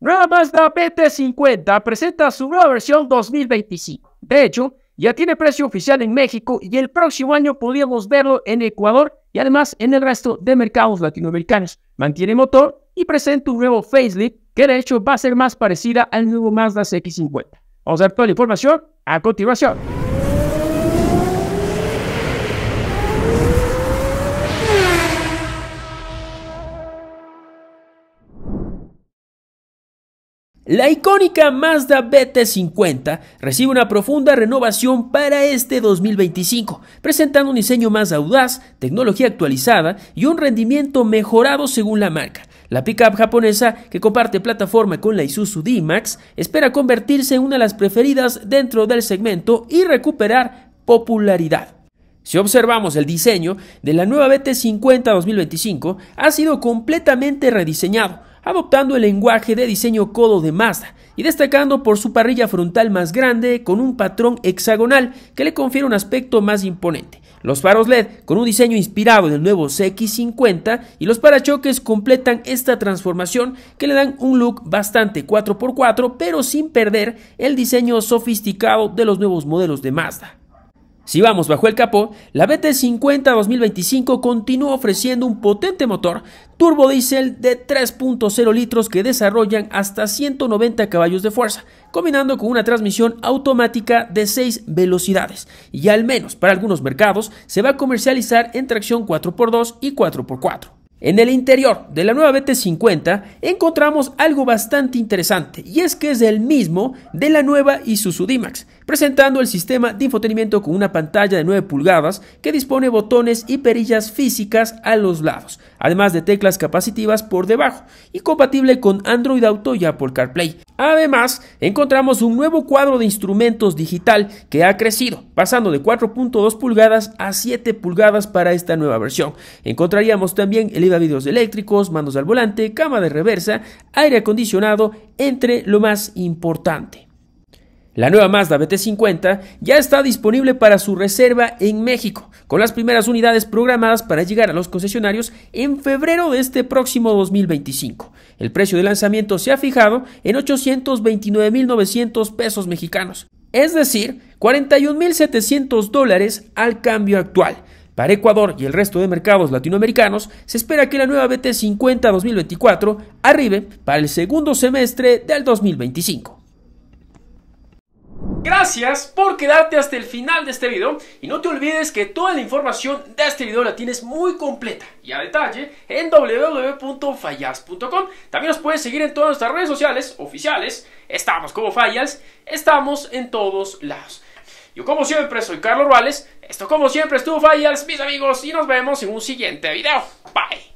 Nueva Mazda BT50 presenta su nueva versión 2025. De hecho, ya tiene precio oficial en México y el próximo año podríamos verlo en Ecuador y además en el resto de mercados latinoamericanos. Mantiene motor y presenta un nuevo facelift que de hecho va a ser más parecida al nuevo Mazda x 50 os a toda la información a continuación. La icónica Mazda BT50 recibe una profunda renovación para este 2025, presentando un diseño más audaz, tecnología actualizada y un rendimiento mejorado según la marca. La pickup japonesa, que comparte plataforma con la Isuzu D-Max, espera convertirse en una de las preferidas dentro del segmento y recuperar popularidad. Si observamos el diseño de la nueva BT50 2025, ha sido completamente rediseñado adoptando el lenguaje de diseño codo de Mazda y destacando por su parrilla frontal más grande con un patrón hexagonal que le confiere un aspecto más imponente. Los faros LED con un diseño inspirado en el nuevo CX50 y los parachoques completan esta transformación que le dan un look bastante 4x4 pero sin perder el diseño sofisticado de los nuevos modelos de Mazda. Si vamos bajo el capó, la BT50 2025 continúa ofreciendo un potente motor turbodiesel de 3.0 litros que desarrollan hasta 190 caballos de fuerza, combinando con una transmisión automática de 6 velocidades, y al menos para algunos mercados se va a comercializar en tracción 4x2 y 4x4. En el interior de la nueva BT50 encontramos algo bastante interesante y es que es el mismo de la nueva Isuzu D-Max, presentando el sistema de infotenimiento con una pantalla de 9 pulgadas que dispone botones y perillas físicas a los lados, además de teclas capacitivas por debajo y compatible con Android Auto y Apple CarPlay. Además, encontramos un nuevo cuadro de instrumentos digital que ha crecido, pasando de 4.2 pulgadas a 7 pulgadas para esta nueva versión. Encontraríamos también el incluida eléctricos, mandos al volante, cama de reversa, aire acondicionado, entre lo más importante. La nueva Mazda BT50 ya está disponible para su reserva en México, con las primeras unidades programadas para llegar a los concesionarios en febrero de este próximo 2025. El precio de lanzamiento se ha fijado en 829.900 pesos mexicanos, es decir, 41.700 dólares al cambio actual para Ecuador y el resto de mercados latinoamericanos, se espera que la nueva BT50 2024 arribe para el segundo semestre del 2025. Gracias por quedarte hasta el final de este video y no te olvides que toda la información de este video la tienes muy completa y a detalle en www.fallas.com. También nos puedes seguir en todas nuestras redes sociales oficiales. Estamos como Fallas, estamos en todos lados. Yo como siempre soy Carlos Ruales, esto como siempre es Fallas, mis amigos y nos vemos en un siguiente video. Bye.